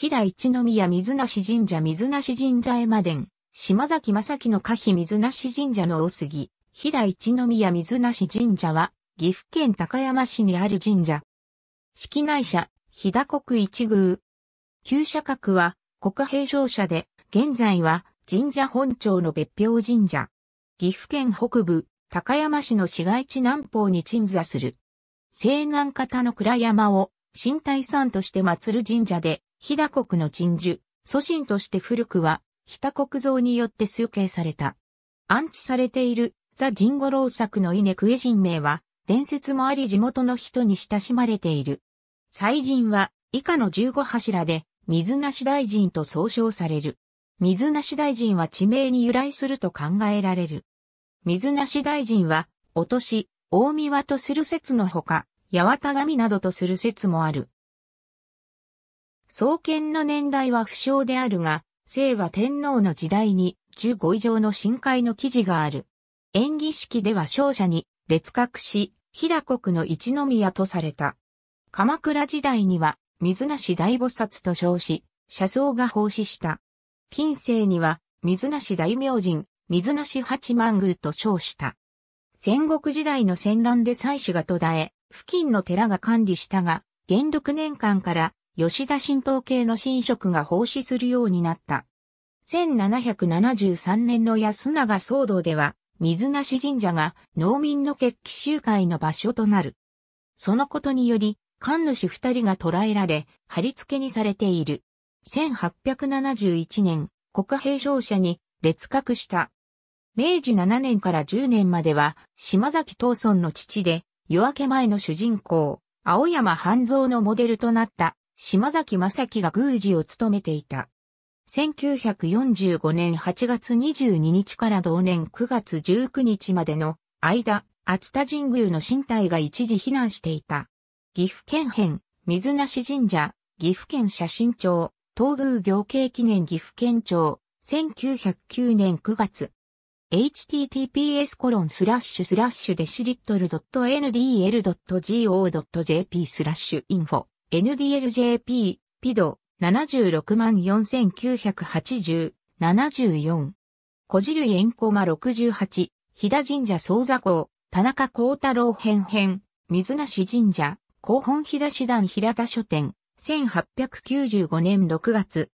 飛騨一宮水無神社水無神社絵ま伝、島崎正樹の可否水無神社の大杉、飛騨一宮水無神社は、岐阜県高山市にある神社。式内社、飛騨国一宮。旧社格は、国平庁社で、現在は、神社本庁の別表神社。岐阜県北部、高山市の市街地南方に鎮座する。西南方の倉山を、新体山として祀る神社で、日田国の鎮守、祖神として古くは、日田国像によって崇敬された。安置されている、ザ・ジンゴロウ作の稲クエ人名は、伝説もあり地元の人に親しまれている。祭神は、以下の十五柱で、水無し大臣と総称される。水無し大臣は地名に由来すると考えられる。水無し大臣は、落とし、大庭とする説のほか、八幡神などとする説もある。創建の年代は不詳であるが、聖和天皇の時代に15以上の深海の記事がある。演技式では勝者に列格し、飛国の一宮とされた。鎌倉時代には水無し大菩薩と称し、車窓が奉仕した。近世には水無し大明神、水無し八幡宮と称した。戦国時代の戦乱で祭祀が途絶え、付近の寺が管理したが、元禄年間から吉田神道系の神職が奉仕するようになった。1773年の安永騒動では、水無神社が農民の決起集会の場所となる。そのことにより、神主二人が捕らえられ、貼り付けにされている。1871年、国兵商社に列格した。明治7年から10年までは、島崎東村の父で、夜明け前の主人公、青山半蔵のモデルとなった島崎正樹が宮司を務めていた。1945年8月22日から同年9月19日までの間、熱田神宮の身体が一時避難していた。岐阜県編、水無神社、岐阜県写真庁、東宮行慶記念岐阜県庁、1909年9月。https コロンスラッシュスラッシュデシリットル .ndl.go.jp スラッシュインフォ NDLJP、ピド、76万4980、74。小汁縁コマ68、飛田神社総座校、田中幸太郎編編、水無神社、広本飛田師団平田書店、1895年6月。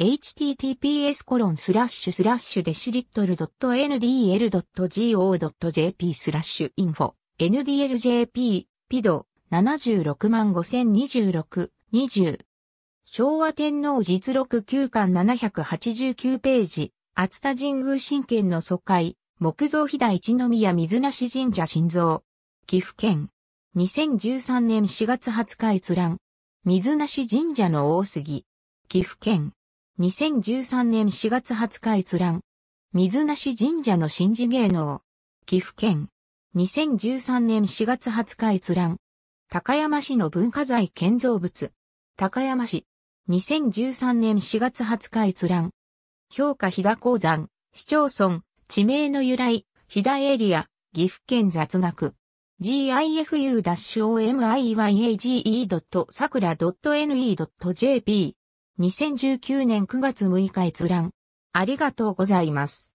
https コロンスラッシュスラッシュデシリットル .ndl.go.jp スラッシュインフォ ndljp ピド76万5026、20。昭和天皇実録9巻789ページ、熱田神宮神剣の疎開、木造飛騨一宮水無神社神像。岐阜県。2013年4月20日閲覧。水無神社の大杉。岐阜県。2013年4月20日閲覧。水無神社の神事芸能。岐阜県。2013年4月20日閲覧。高山市の文化財建造物。高山市。2013年4月20日閲覧。評価飛騨鉱山、市町村、地名の由来、飛騨エリア、岐阜県雑学。g i f u o m i y a g e s a k u r a n e j p 2019年9月6日閲覧。ありがとうございます。